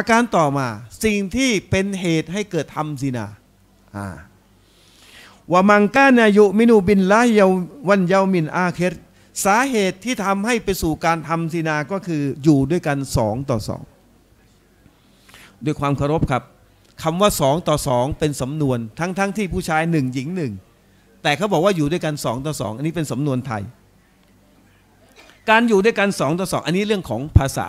ประการต่อมาสิ่งที่เป็นเหตุให้เกิดทำสินาว่ามังกานายุมินูบินละเยาวันเยามินอาเคสสาเหตุที่ทำให้ไปสู่การทำสินาก็คืออยู่ด้วยกันสองต่อสองด้วยความเคารพครับคำว่าสองต่อสองเป็นสำนวนทั้งๆทที่ผู้ชายหนึ่งหญิงหนึ่งแต่เขาบอกว่าอยู่ด้วยกันสองต่อสองอันนี้เป็นสำนวนไทย การอยู่ด้วยกันสองต่อสองอันนี้เรื่องของภาษา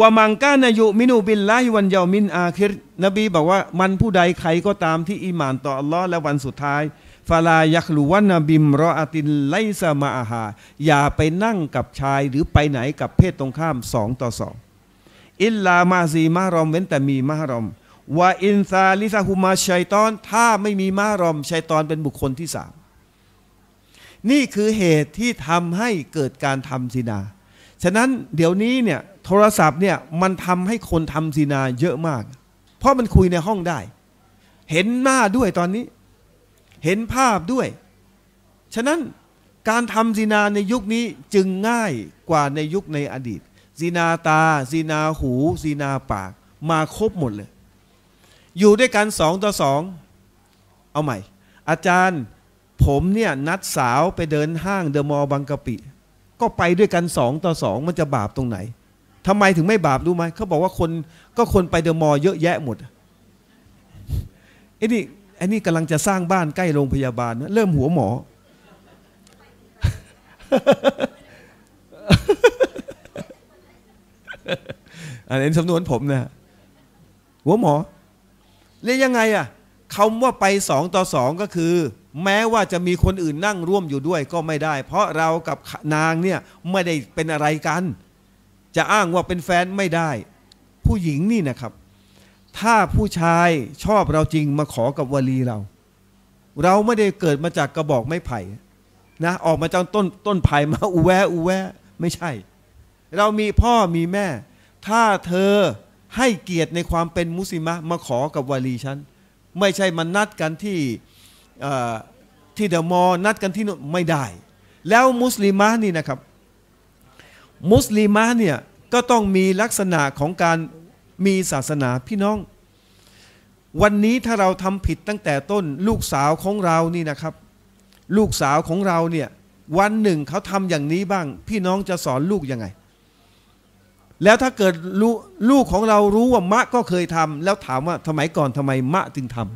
ว่ามังกานายุมินูบินลวันเยามินอาคิรนบี บอกว่ามันผู้ใดใครก็ตามที่อิมานต่ออัลลอฮ์และวันสุดท้ายฟาลายักลูวันนบิม รออตินไลซามาอาฮาอย่าไปนั่งกับชายหรือไปไหนกับเพศตรงข้ามสองต่อสองอิลลามาซีมารอมเว้นแต่มีมารอมว่าอินซาลิซาฮุมาชัยตอน ถ้าไม่มีมารอมชัยตอนเป็นบุคคลที่สามนี่คือเหตุที่ทำให้เกิดการทำซินาฉะนั้นเดี๋ยวนี้เนี่ยโทรศัพท์เนี่ยมันทำให้คนทำซีนาเยอะมาก เพราะมันคุยในห้องได้ เห็นหน้าด้วยตอนนี้ เห็นภาพด้วย ฉะนั้นการทำซีนาในยุคนี้จึงง่ายกว่าในยุคในอดีตซีนาตาซีนาหูซีนาปาก มาครบหมดเลย อยู่ด้วยกันสองต่อสองเอาใหม่ อาจารย์ผมเนี่ยนัดสาวไปเดินห้างเดอะมอลล์บางกะปิ ก็ไปด้วยกันสองต่อสองมันจะบาปตรงไหนทำไมถึงไม่บาปรู้ไหมเขาบอกว่าคนก็คนไปเดอะมอลเยอะแยะหมดไอ้นี่ไอ้นี่กำลังจะสร้างบ้านใกล้โรงพยาบาล เริ่มหัวหมอ อันนี้สำนวนผมนะหัวหมอเรียกยังไงอ่ะคำว่าไปสองต่อสองก็คือ แม้ว่าจะมีคนอื่นนั่งร่วมอยู่ด้วยก็ไม่ได้ เพราะเรากับนางเนี่ยไม่ได้เป็นอะไรกันจะอ้างว่าเป็นแฟนไม่ได้ ผู้หญิงนี่นะครับ ถ้าผู้ชายชอบเราจริงมาขอกับวลีเรา เราไม่ได้เกิดมาจากกระบอกไม้ไผ่ นะ ออกมาจากต้นต้นไผ่มาอูแวอูแวไม่ใช่ เรามีพ่อมีแม่ ถ้าเธอให้เกียรติในความเป็นมุสลิมะมาขอกับวลีฉันไม่ใช่มันนัดกันที่ที่เดอะมอลนัดกันที่ไม่ได้ แล้วมุสลิมะนี่นะครับมุสลิมะเนี่ยก็ต้องมีลักษณะของการมีศาสนาพี่น้อง วันนี้ถ้าเราทำผิดตั้งแต่ต้นลูกสาวของเรานี่นะครับ ลูกสาวของเราเนี่ยวันหนึ่งเขาทำอย่างนี้บ้าง พี่น้องจะสอนลูกยังไง แล้วถ้าเกิดลลูกของเรารู้ว่ามะก็เคยทำแล้วถามว่าทำไมก่อนทำไมมะจึงทำ